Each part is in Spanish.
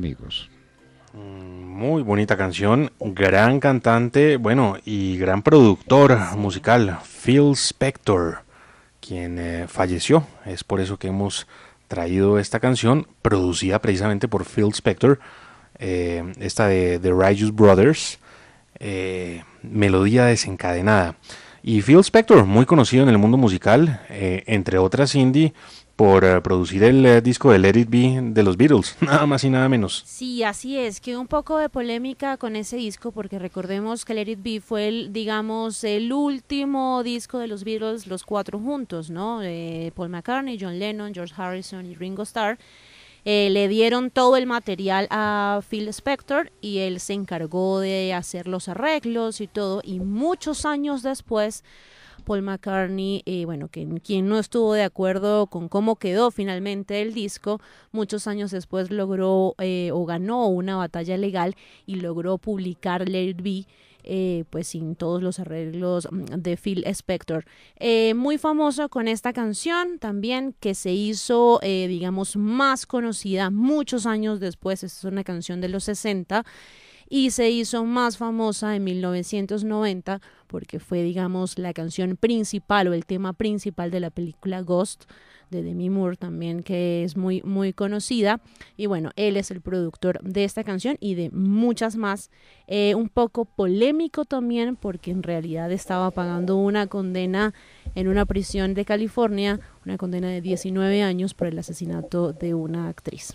amigos. Mm, muy bonita canción, gran cantante, bueno, y gran productor musical, Phil Spector, quien eh, falleció. Es por eso que hemos traído esta canción, producida precisamente por Phil Spector, eh, esta de The Righteous Brothers, eh, melodía desencadenada. Y Phil Spector, muy conocido en el mundo musical, entre otras indie, por eh, producir el eh, disco de Let It de los Beatles, nada más y nada menos. Sí, así es, quedó un poco de polémica con ese disco porque recordemos que Let It Be fue, el, digamos, el último disco de los Beatles, los cuatro juntos, ¿no? Eh, Paul McCartney, John Lennon, George Harrison y Ringo Starr. le dieron todo el material a Phil Spector y él se encargó de hacer los arreglos y todo, y muchos años después Paul McCartney, eh, bueno, quien, no estuvo de acuerdo con cómo quedó finalmente el disco, muchos años después logró eh, o ganó una batalla legal y logró publicar Let It Be. Eh, pues sin todos los arreglos mm, de Phil Spector. muy famoso con esta canción también que se hizo, digamos, más conocida muchos años después. es una canción de los 60 y se hizo más famosa en 1990 porque fue, digamos, la canción principal o el tema principal de la película Ghost de Demi Moore también que es muy muy conocida y bueno él es el productor de esta canción y de muchas más eh, un poco polémico también porque en realidad estaba pagando una condena en una prisión de California una condena de 19 años por el asesinato de una actriz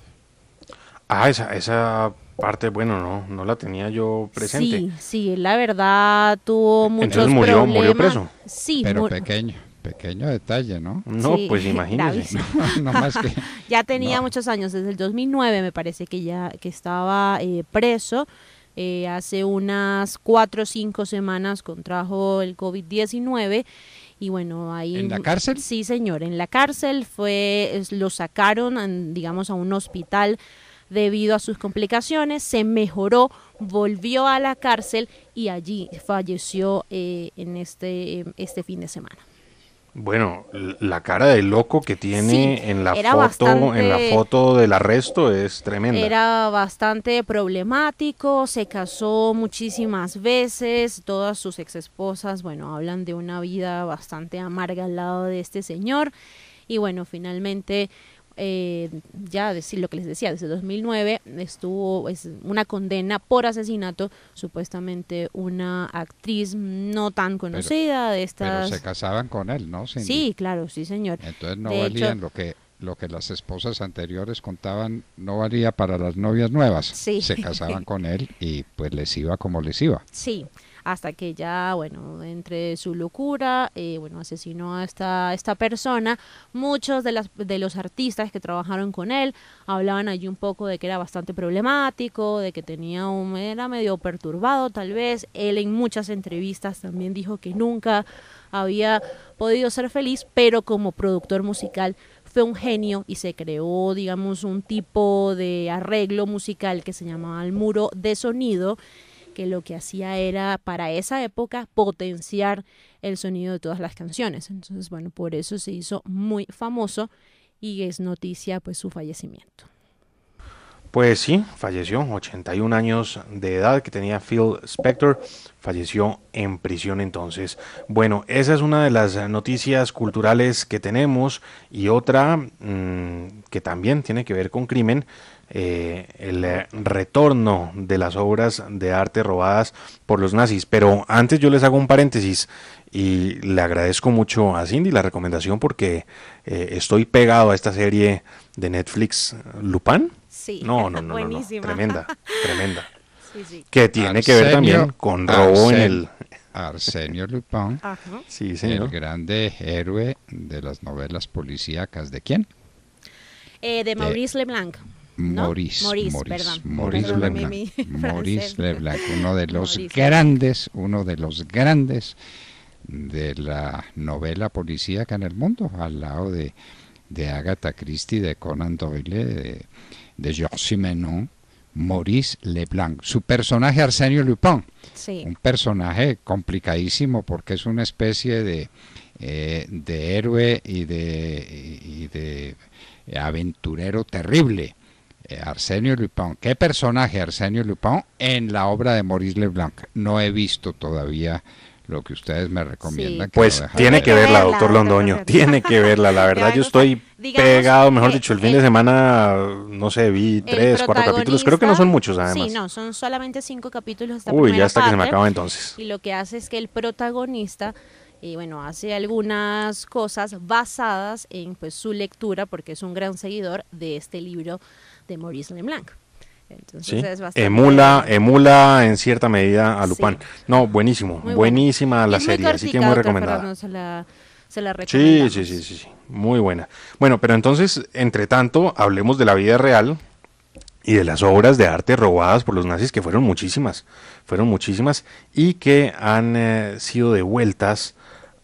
ah esa esa parte, bueno, no, no la tenía yo presente. Sí, sí, la verdad tuvo muchos Entonces murió, problemas. murió preso. Sí, pero pequeño. Pequeño detalle, ¿no? No, pues imagínese. ya tenía muchos años, desde el 2009 me parece que ya que estaba eh, preso. Eh, hace unas cuatro o cinco semanas contrajo el COVID-19 y bueno, ahí... ¿En la cárcel? Sí, señor, en la cárcel fue, lo sacaron, digamos, a un hospital debido a sus complicaciones, se mejoró, volvió a la cárcel y allí falleció eh, en este, eh, este fin de semana. Bueno, la cara de loco que tiene en la foto, en la foto del arresto es tremenda. Era bastante problemático, se casó muchísimas veces, todas sus ex esposas bueno, hablan de una vida bastante amarga al lado de este señor y bueno, finalmente eh, ya decir lo que les decía, desde 2009 estuvo es una condena por asesinato, supuestamente una actriz no tan conocida de estas... Pero se casaban con él, ¿no? Sí, claro, sí, señor. Entonces no valía lo que lo que las esposas anteriores contaban no valía para las novias nuevas. Sí. Se casaban con él y pues les iba como les iba. Sí hasta que ya, bueno, entre su locura, eh, bueno, asesinó a esta, esta persona. Muchos de, las, de los artistas que trabajaron con él hablaban allí un poco de que era bastante problemático, de que tenía un, era medio perturbado tal vez. Él en muchas entrevistas también dijo que nunca había podido ser feliz, pero como productor musical fue un genio y se creó, digamos, un tipo de arreglo musical que se llamaba el muro de sonido que lo que hacía era para esa época potenciar el sonido de todas las canciones. Entonces, bueno, por eso se hizo muy famoso y es noticia pues su fallecimiento. Pues sí, falleció, 81 años de edad que tenía Phil Spector, falleció en prisión entonces. Bueno, esa es una de las noticias culturales que tenemos y otra mm, que también tiene que ver con crimen, eh, el retorno de las obras de arte robadas por los nazis. Pero antes yo les hago un paréntesis y le agradezco mucho a Cindy la recomendación porque eh, estoy pegado a esta serie de Netflix Lupin. No, no, no. Tremenda, tremenda. Que tiene que ver también con robo en el. Arsenio Lupin. Sí, El grande héroe de las novelas policíacas. ¿De quién? Eh, de Maurice Leblanc. Maurice, Maurice, Maurice, Leblanc, Maurice Leblanc, uno de los grandes, uno de los grandes de la novela policíaca en el mundo, al lado de, de Agatha Christie, de Conan Doyle, de, de Georges Simenon, Maurice Leblanc. Su personaje Arsenio Lupin, sí. un personaje complicadísimo porque es una especie de, eh, de héroe y de, de aventurero terrible. Eh, Arsenio Lupin. ¿Qué personaje Arsenio Lupin en la obra de Maurice Leblanc? No he visto todavía lo que ustedes me recomiendan. pues tiene que verla, doctor Londoño, tiene que verla. La verdad, yo estoy pegado, mejor dicho, el fin de semana, no sé, vi tres, cuatro capítulos. Creo que no son muchos, además. Sí, no, son solamente cinco capítulos. Uy, ya hasta que se me acaba entonces. Y lo que hace es que el protagonista y eh, bueno, hace algunas cosas basadas en pues, su lectura, porque es un gran seguidor de este libro de Maurice Leblanc. Entonces emula, emula en cierta medida a Lupin. No, buenísimo, buenísima la serie, así que muy recomendada. sí, sí, sí, sí, muy buena. Bueno, pero entonces, entre tanto, hablemos de la vida real y de las obras de arte robadas por los nazis, que fueron muchísimas, fueron muchísimas y que han eh, sido devueltas.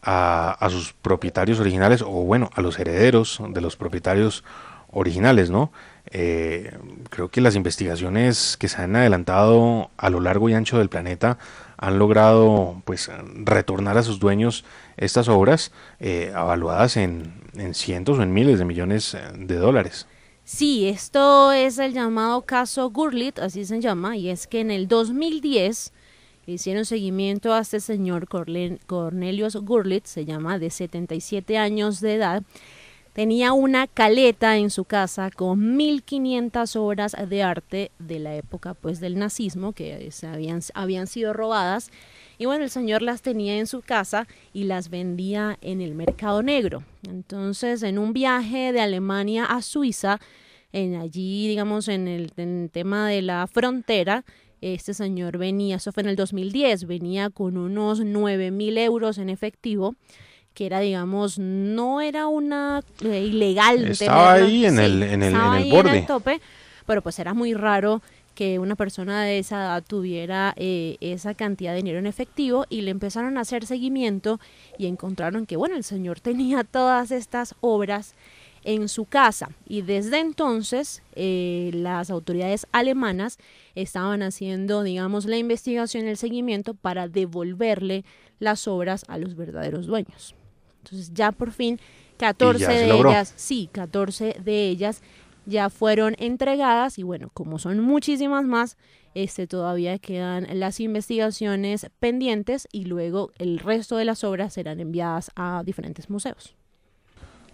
A, a sus propietarios originales o bueno a los herederos de los propietarios originales no eh, creo que las investigaciones que se han adelantado a lo largo y ancho del planeta han logrado pues retornar a sus dueños estas obras eh, avaluadas en, en cientos o en miles de millones eh, de dólares. Sí, esto es el llamado caso Gurlit, así se llama, y es que en el 2010 hicieron seguimiento a este señor Cornelius Gurlit, se llama, de 77 años de edad, tenía una caleta en su casa con 1500 obras de arte de la época pues del nazismo que habían, habían sido robadas y bueno, el señor las tenía en su casa y las vendía en el mercado negro. Entonces, en un viaje de Alemania a Suiza, en allí, digamos, en el, tema de la frontera, este señor venía, eso fue en el 2010, venía con unos 9.000 mil euros en efectivo que era, digamos, no era una eh, ilegal. Estaba ahí en el, en el, borde. En tope, pero pues era muy raro que una persona de esa edad tuviera eh, esa cantidad de dinero en efectivo y le empezaron a hacer seguimiento y encontraron que, bueno, el señor tenía todas estas obras en su casa y desde entonces eh, las autoridades alemanas estaban haciendo, digamos, la investigación, el seguimiento para devolverle las obras a los verdaderos dueños. Entonces ya por fin 14 de ellas, sí, 14 de ellas ya fueron entregadas y bueno, como son muchísimas más, este todavía quedan las investigaciones pendientes y luego el resto de las obras serán enviadas a diferentes museos.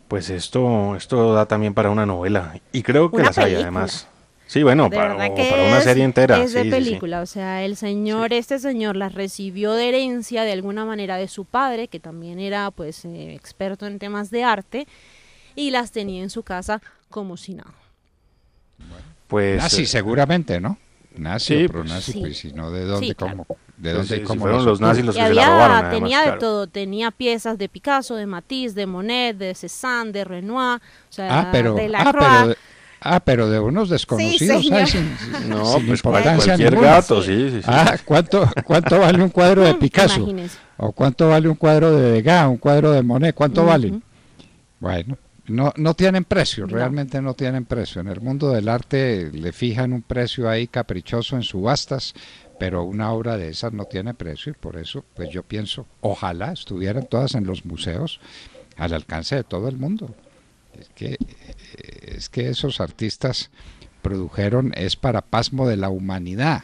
Pues esto, esto da también para una novela y creo que las hay además. Sí, bueno, para, una serie entera. Es de película, o sea, el señor, este señor las recibió de herencia de alguna manera de su padre, que también era pues eh, experto en temas de arte, y las tenía en su casa como si nada. pues, nazi eh, seguramente, ¿no? Nazi, pero pues, nazi, pues, si no, ¿de dónde, cómo? fueron los, nazis los había, tenía de todo, tenía piezas de Picasso, de Matisse, de Monet, de Cézanne, de Renoir, o sea, ah, pero, de Ah, pero, Ah, pero de unos desconocidos. no, pues cualquier gato, sí, Ah, ¿cuánto, ¿cuánto vale un cuadro de Picasso? ¿O cuánto vale un cuadro de Degas, un cuadro de Monet? ¿Cuánto valen? Bueno, no, no tienen precio, realmente no tienen precio. En el mundo del arte le fijan un precio ahí caprichoso en subastas, pero una obra de esas no tiene precio y por eso pues yo pienso, ojalá estuvieran todas en los museos al alcance de todo el mundo. Es que, es que esos artistas produjeron es para pasmo de la humanidad,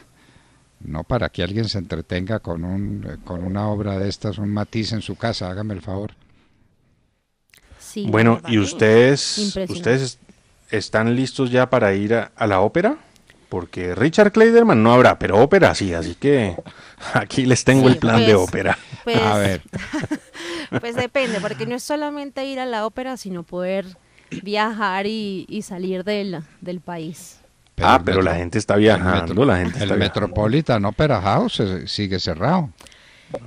no para que alguien se entretenga con, un, con una obra de estas, un matiz en su casa, hágame el favor. bueno, ¿y ustedes, ustedes están listos ya para ir a la ópera? porque Richard Clayderman no habrá, pero ópera sí, así que aquí les tengo el plan de pues, ópera. Pues, a ver. pues depende, porque no es solamente ir a la ópera, sino poder viajar y, salir del, del país. ah, pero la gente está viajando, la gente está El Metropolitan Opera House eh, sigue cerrado.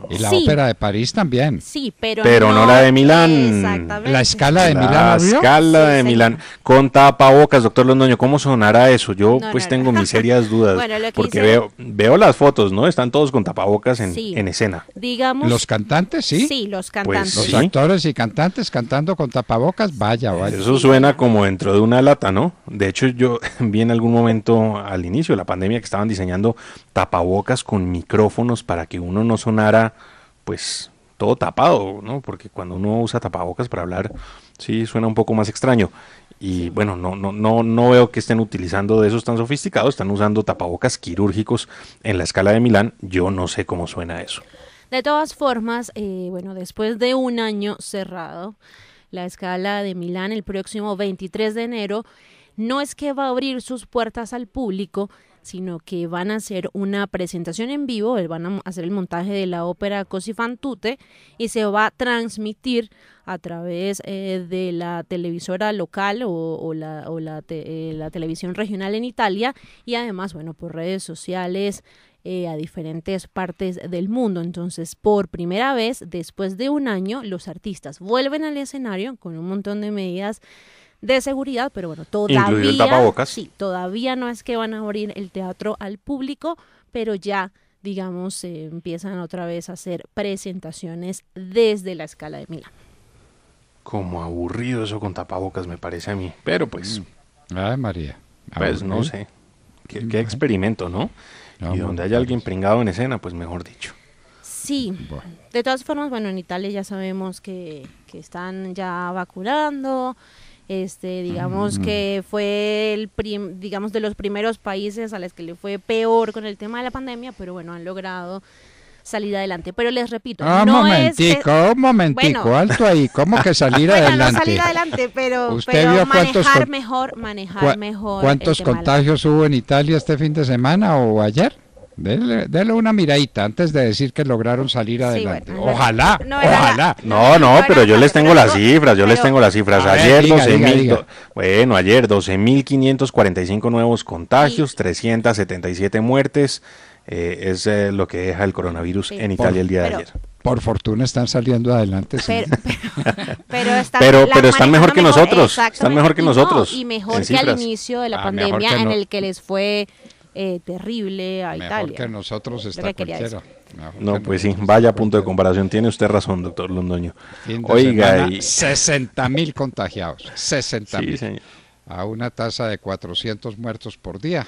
Y la ópera de París también. Sí, pero, pero no, la de Milán. La escala de Milán. La escala de Milán. Con tapabocas, doctor Londoño, ¿cómo sonará eso? Yo pues tengo mis serias dudas. porque veo, veo las fotos, ¿no? Están todos con tapabocas en, escena. Digamos. Los cantantes, sí. Sí, los pues, cantantes. los actores y cantantes cantando con tapabocas, vaya, vaya. Eso suena como dentro de una lata, ¿no? De hecho, yo vi en algún momento al inicio de la pandemia que estaban diseñando tapabocas con micrófonos para que uno no sonara pues todo tapado, ¿no? Porque cuando uno usa tapabocas para hablar, sí suena un poco más extraño. Y bueno, no, no, no, no veo que estén utilizando de esos tan sofisticados, están usando tapabocas quirúrgicos en la escala de Milán. Yo no sé cómo suena eso. De todas formas, eh, bueno, después de un año cerrado, la escala de Milán el próximo 23 de enero no es que va a abrir sus puertas al público, sino que van a hacer una presentación en vivo, eh, van a hacer el montaje de la ópera Così fan tutte y se va a transmitir a través eh, de la televisora local o, la, o la, eh, la televisión regional en Italia y además, bueno, por redes sociales, a diferentes partes del mundo. Entonces, por primera vez, después de un año, los artistas vuelven al escenario con un montón de medidas de seguridad, pero bueno, todavía, Sí, todavía no es que van a abrir el teatro al público, pero ya digamos, empiezan otra vez a hacer presentaciones desde la escala de Milán. Como aburrido eso con tapabocas me parece a mí, pero pues... Mm. Ay, María. Pues no sé. Mm. Qué, experimento, ¿no? Y donde haya alguien pringado en escena, pues mejor dicho. Sí. De todas formas, bueno, en Italia ya sabemos que, que están ya vacunando, este, digamos que fue el digamos de los primeros países a los que le fue peor con el tema de la pandemia, pero bueno, han logrado salir adelante. Pero les repito, ah, no momentico, eh, un momentico, alto ahí, ¿cómo que salir adelante? No salir adelante, pero, pero manejar mejor, manejar mejor. ¿Cuántos contagios hubo en Italia este fin de semana o ayer? Denle una miradita antes de decir que lograron salir adelante. ojalá, ojalá. No, no, pero yo les tengo las cifras, yo les tengo las cifras. Ayer 12 mil, bueno, ayer 12.545 nuevos contagios, 377 muertes. Eh, es eh, lo que deja el coronavirus en Italia el día de ayer. Por fortuna están saliendo adelante. Pero, pero, están, mejor que nosotros. Están mejor que nosotros. y mejor que al inicio de la ah, pandemia en el que les fue eh, terrible a Mejor que nosotros está cualquiera. No, pues sí, vaya punto de comparación. Tiene usted razón, doctor Londoño. Oiga, 60 mil contagiados, 60 mil. A una tasa de 400 muertos por día.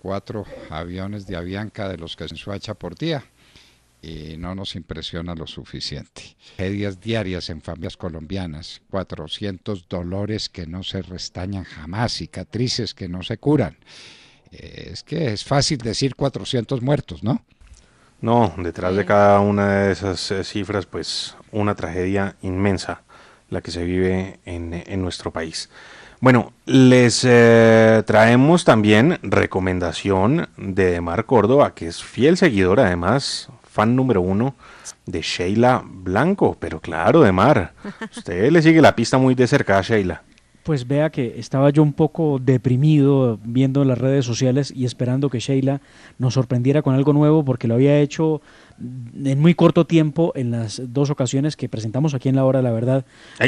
Cuatro aviones de Avianca de los que se ensuacha por día y no nos impresiona lo suficiente. medias diarias en familias colombianas, 400 dolores que no se restañan jamás, cicatrices que no se curan es que es fácil decir 400 muertos, ¿no? No, detrás de cada una de esas eh, cifras, pues una tragedia inmensa, la que se vive en, nuestro país. Bueno, les eh, traemos también recomendación de Mar Córdoba, que es fiel seguidor, además, fan número uno de Sheila Blanco, pero claro, de Mar. Usted le sigue la pista muy de cerca a Sheila. Pues vea que estaba yo un poco deprimido viendo las redes sociales y esperando que Sheila nos sorprendiera con algo nuevo porque lo había hecho en muy corto tiempo en las dos ocasiones que presentamos aquí en la hora de la verdad.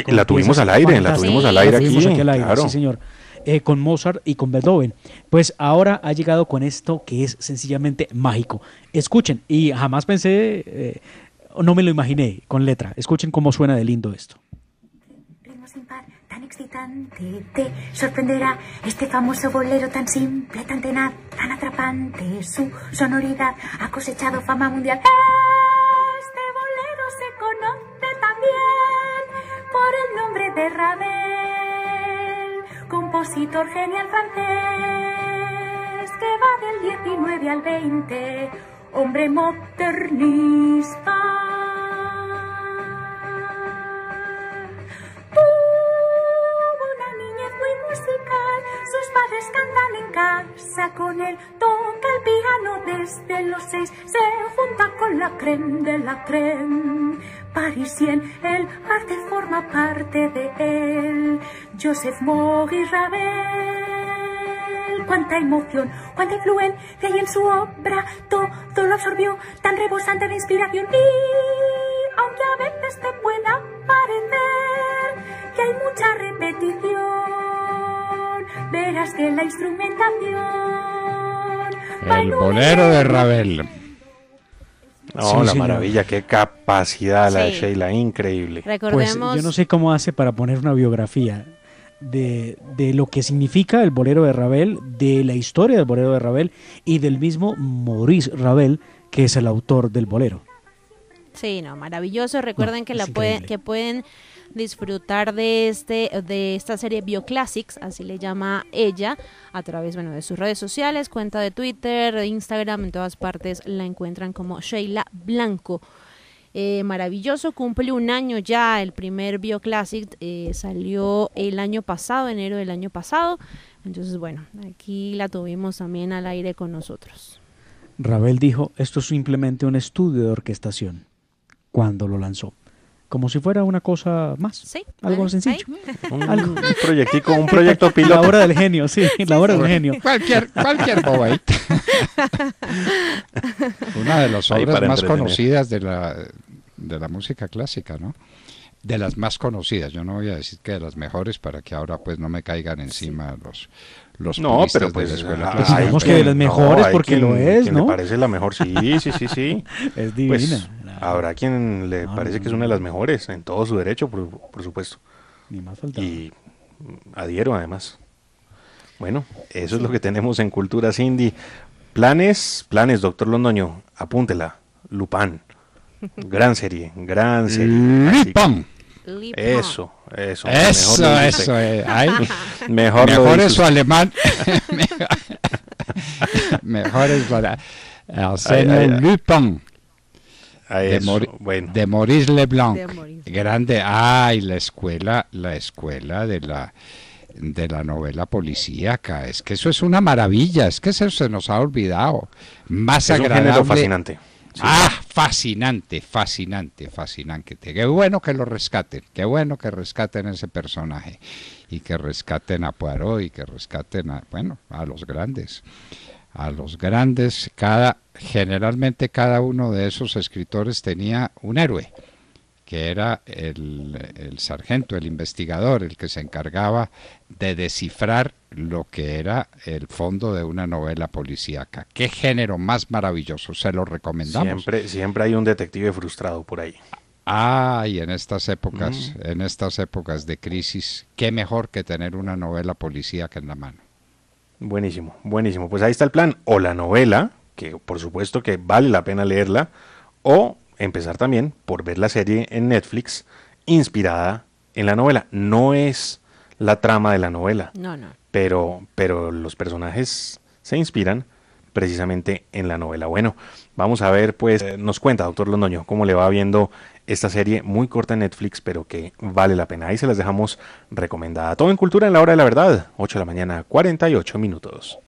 la tuvimos al aire, la tuvimos al aire aquí. sí señor. Eh, con Mozart y con Beethoven. Pues ahora ha llegado con esto que es sencillamente mágico. Escuchen, y jamás pensé, eh, no me lo imaginé con letra. Escuchen cómo suena de lindo esto tan excitante te sorprenderá este famoso bolero tan simple, tan tenaz, tan atrapante. Su sonoridad ha cosechado fama mundial. Este bolero se conoce también por el nombre de Ravel, compositor genial francés que va del 19 al 20, hombre modernista. toca el piano desde los seis, se junta con la creme de la creme. Parisien, el arte forma parte de él. Joseph y Ravel, cuánta emoción, cuánta influencia hay en su obra todo lo absorbió, tan rebosante de inspiración. Y aunque a veces te pueda parecer que hay mucha repetición, verás que la instrumentación el bolero de Ravel. Oh, la maravilla, qué capacidad la de Sheila, increíble. Pues, yo no sé cómo hace para poner una biografía de, de, lo que significa el bolero de Ravel, de la historia del bolero de Ravel y del mismo Maurice Ravel, que es el autor del bolero. Sí, no, maravilloso. Recuerden que la pueden, que pueden disfrutar de este de esta serie Bioclassics, así le llama ella, a través bueno, de sus redes sociales, cuenta de Twitter, Instagram, en todas partes la encuentran como Sheila Blanco. Eh, maravilloso, cumple un año ya, el primer Bioclassic eh, salió el año pasado, enero del año pasado, entonces bueno, aquí la tuvimos también al aire con nosotros. Rabel dijo, esto es simplemente un estudio de orquestación cuando lo lanzó. Como si fuera una cosa más. Algo sencillo. Un, proyecto piloto. La obra del genio, sí, la obra del genio. Cualquier, cualquier una de las obras más conocidas de la, de la música clásica, ¿no? de las más conocidas. Yo no voy a decir que de las mejores para que ahora pues no me caigan encima los los no, pero pues, ah, pues de que de las mejores porque lo es, ¿no? Me parece la mejor, sí, sí, sí, sí. es divina. Pues, Habrá quien le ah, parece que es una de las mejores, en todo su derecho, por, supuesto. Ni más Y adhiero además. Bueno, eso es lo que tenemos en Cultura Cindy. Planes, planes, doctor Londoño, apúntela. Lupán. Gran serie, gran serie. Lupán. Eso, eso. Eso, mejor eso. Eh, mejor mejor alemán. mejor es para de, Maurice Leblanc. Grande. Ay, la escuela, la escuela de la de la novela policíaca. Es que eso es una maravilla, es que eso se nos ha olvidado. Más es agradable. Un fascinante. Ah, fascinante, fascinante, fascinante. Qué bueno que lo rescaten, qué bueno que rescaten ese personaje y que rescaten a Poirot y que rescaten a, bueno, a los grandes a los grandes, cada, generalmente cada uno de esos escritores tenía un héroe, que era el, sargento, el investigador, el que se encargaba de descifrar lo que era el fondo de una novela policíaca. Qué género más maravilloso, se lo recomendamos. Siempre, siempre hay un detective frustrado por ahí. Ay, en estas épocas, en estas épocas de crisis, qué mejor que tener una novela policíaca en la mano. Buenísimo, buenísimo. Pues ahí está el plan. O la novela, que por supuesto que vale la pena leerla, o empezar también por ver la serie en Netflix inspirada en la novela. No es la trama de la novela. No, no. Pero, pero los personajes se inspiran precisamente en la novela. Bueno, vamos a ver, pues, eh, nos cuenta, doctor Londoño, cómo le va viendo esta serie muy corta en Netflix, pero que vale la pena. Ahí se las dejamos recomendada. Todo en cultura en la hora de la verdad, 8 de la mañana, 48 minutos.